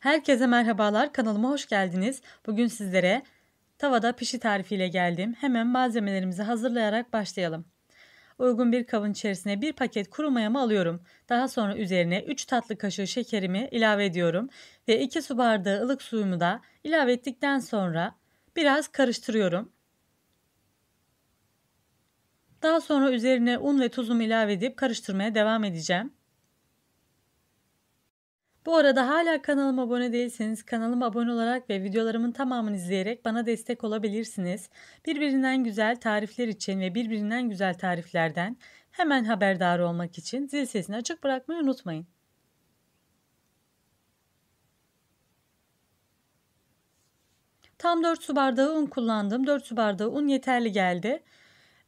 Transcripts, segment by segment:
Herkese merhabalar kanalıma hoş geldiniz. Bugün sizlere tavada pişi tarifiyle geldim. Hemen malzemelerimizi hazırlayarak başlayalım. Uygun bir kabın içerisine bir paket kuru mayamı alıyorum. Daha sonra üzerine 3 tatlı kaşığı şekerimi ilave ediyorum. Ve 2 su bardağı ılık suyumu da ilave ettikten sonra biraz karıştırıyorum. Daha sonra üzerine un ve tuzumu ilave edip karıştırmaya devam edeceğim. Bu arada hala kanalıma abone değilseniz kanalıma abone olarak ve videolarımın tamamını izleyerek bana destek olabilirsiniz. Birbirinden güzel tarifler için ve birbirinden güzel tariflerden hemen haberdar olmak için zil sesini açık bırakmayı unutmayın. Tam 4 su bardağı un kullandım. 4 su bardağı un yeterli geldi.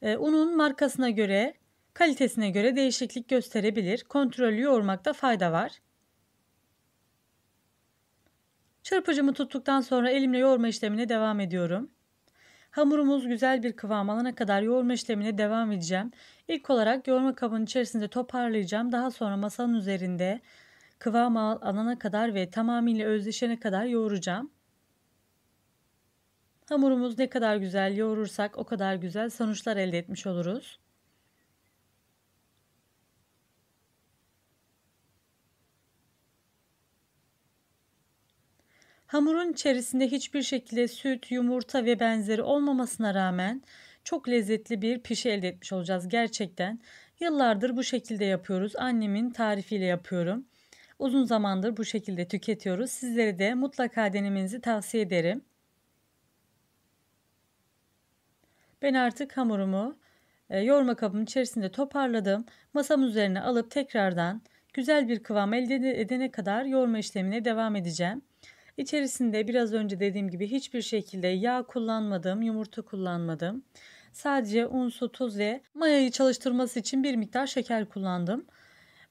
E, unun markasına göre, kalitesine göre değişiklik gösterebilir. Kontrollü yoğurmakta fayda var. Çırpıcımı tuttuktan sonra elimle yoğurma işlemine devam ediyorum. Hamurumuz güzel bir kıvam alana kadar yoğurma işlemine devam edeceğim. İlk olarak yoğurma kabının içerisinde toparlayacağım. Daha sonra masanın üzerinde kıvam alana kadar ve tamamıyla özleşene kadar yoğuracağım. Hamurumuz ne kadar güzel yoğurursak o kadar güzel sonuçlar elde etmiş oluruz. Hamurun içerisinde hiçbir şekilde süt, yumurta ve benzeri olmamasına rağmen çok lezzetli bir pişi elde etmiş olacağız gerçekten. Yıllardır bu şekilde yapıyoruz. Annemin tarifiyle yapıyorum. Uzun zamandır bu şekilde tüketiyoruz. Sizlere de mutlaka denemenizi tavsiye ederim. Ben artık hamurumu e, yoğurma kabımın içerisinde toparladım. Masamın üzerine alıp tekrardan güzel bir kıvam elde edene kadar yoğurma işlemine devam edeceğim. İçerisinde biraz önce dediğim gibi hiçbir şekilde yağ kullanmadım, yumurta kullanmadım. Sadece un, su, tuz ve mayayı çalıştırması için bir miktar şeker kullandım.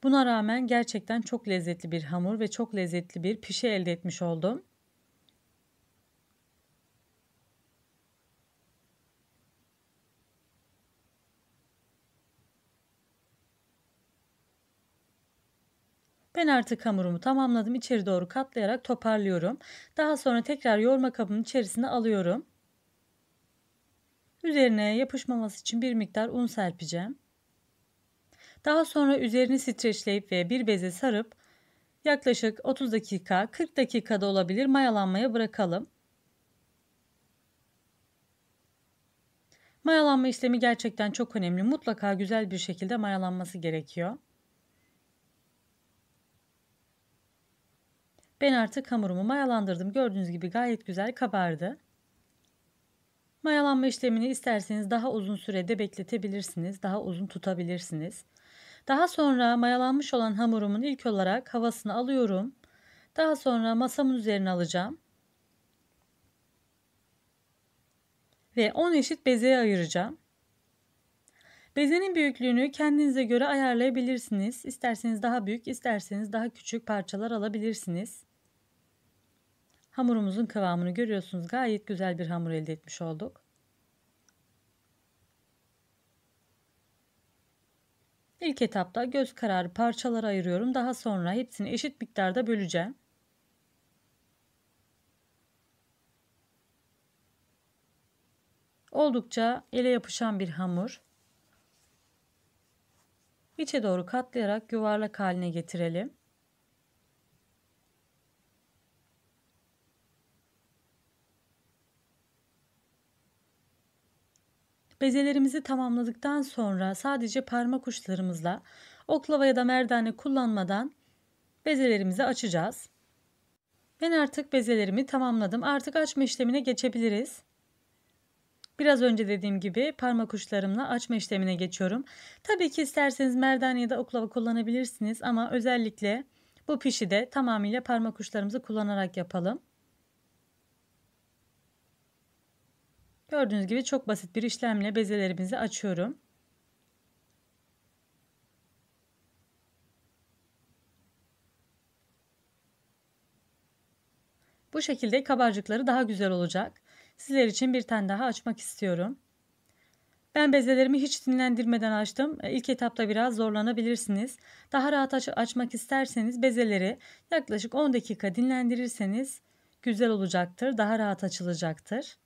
Buna rağmen gerçekten çok lezzetli bir hamur ve çok lezzetli bir pişi elde etmiş oldum. Ben artık hamurumu tamamladım. İçeri doğru katlayarak toparlıyorum. Daha sonra tekrar yoğurma kabının içerisine alıyorum. Üzerine yapışmaması için bir miktar un serpeceğim. Daha sonra üzerini streçleyip ve bir beze sarıp yaklaşık 30 dakika 40 dakikada olabilir mayalanmaya bırakalım. Mayalanma işlemi gerçekten çok önemli. Mutlaka güzel bir şekilde mayalanması gerekiyor. Ben artık hamurumu mayalandırdım. Gördüğünüz gibi gayet güzel kabardı. Mayalanma işlemini isterseniz daha uzun sürede bekletebilirsiniz. Daha uzun tutabilirsiniz. Daha sonra mayalanmış olan hamurumun ilk olarak havasını alıyorum. Daha sonra masamın üzerine alacağım. Ve 10 eşit bezeye ayıracağım. Bezenin büyüklüğünü kendinize göre ayarlayabilirsiniz. İsterseniz daha büyük, isterseniz daha küçük parçalar alabilirsiniz. Hamurumuzun kıvamını görüyorsunuz. Gayet güzel bir hamur elde etmiş olduk. İlk etapta göz kararı parçalara ayırıyorum. Daha sonra hepsini eşit miktarda böleceğim. Oldukça ele yapışan bir hamur. İçe doğru katlayarak yuvarlak haline getirelim. Bezelerimizi tamamladıktan sonra sadece parmak uçlarımızla oklava ya da merdane kullanmadan bezelerimizi açacağız. Ben artık bezelerimi tamamladım. Artık açma işlemine geçebiliriz. Biraz önce dediğim gibi parmak uçlarımla açma işlemine geçiyorum. Tabii ki isterseniz merdane ya da oklava kullanabilirsiniz ama özellikle bu pişi de tamamıyla parmak uçlarımızı kullanarak yapalım. Gördüğünüz gibi çok basit bir işlemle bezelerimizi açıyorum. Bu şekilde kabarcıkları daha güzel olacak. Sizler için bir tane daha açmak istiyorum. Ben bezelerimi hiç dinlendirmeden açtım. E, ilk etapta biraz zorlanabilirsiniz. Daha rahat aç açmak isterseniz bezeleri yaklaşık 10 dakika dinlendirirseniz güzel olacaktır. Daha rahat açılacaktır.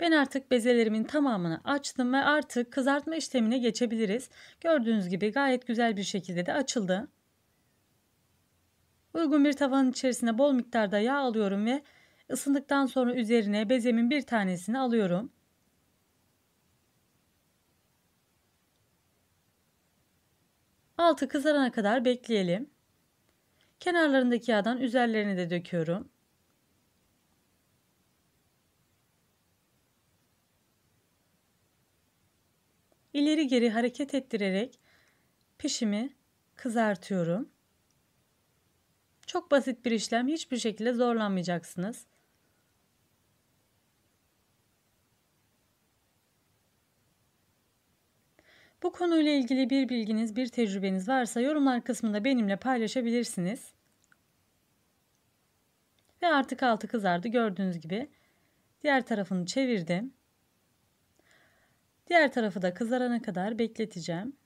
Ben artık bezelerimin tamamını açtım ve artık kızartma işlemine geçebiliriz. Gördüğünüz gibi gayet güzel bir şekilde de açıldı. Uygun bir tavanın içerisine bol miktarda yağ alıyorum ve ısındıktan sonra üzerine bezemin bir tanesini alıyorum. Altı kızarana kadar bekleyelim. Kenarlarındaki yağdan üzerlerine de döküyorum. ileri geri hareket ettirerek pişimi kızartıyorum. Çok basit bir işlem. Hiçbir şekilde zorlanmayacaksınız. Bu konuyla ilgili bir bilginiz, bir tecrübeniz varsa yorumlar kısmında benimle paylaşabilirsiniz. Ve artık altı kızardı gördüğünüz gibi. Diğer tarafını çevirdim. Diğer tarafı da kızarana kadar bekleteceğim.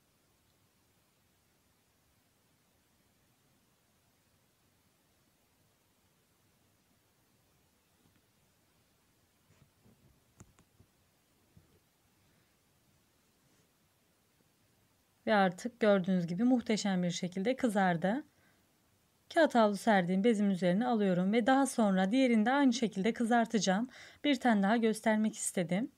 Ve artık gördüğünüz gibi muhteşem bir şekilde kızardı. Kağıt havlu serdiğim bezim üzerine alıyorum ve daha sonra diğerini de aynı şekilde kızartacağım. Bir tane daha göstermek istedim.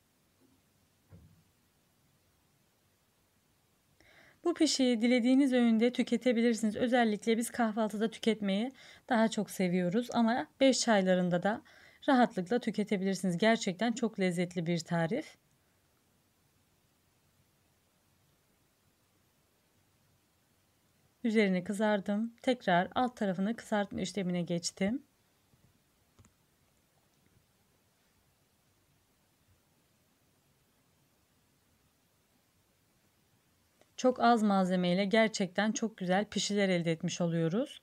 Bu pişiyi dilediğiniz öğünde tüketebilirsiniz. Özellikle biz kahvaltıda tüketmeyi daha çok seviyoruz ama 5 çaylarında da rahatlıkla tüketebilirsiniz. Gerçekten çok lezzetli bir tarif. Üzerini kızardım. Tekrar alt tarafını kızartma işlemine geçtim. Çok az malzemeyle gerçekten çok güzel pişiler elde etmiş oluyoruz.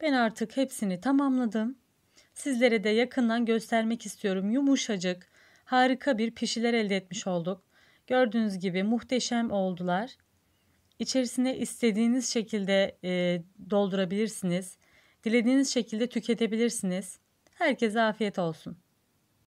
Ben artık hepsini tamamladım. Sizlere de yakından göstermek istiyorum. Yumuşacık, harika bir pişiler elde etmiş olduk. Gördüğünüz gibi muhteşem oldular. İçerisine istediğiniz şekilde e, doldurabilirsiniz. Dilediğiniz şekilde tüketebilirsiniz. Herkese afiyet olsun.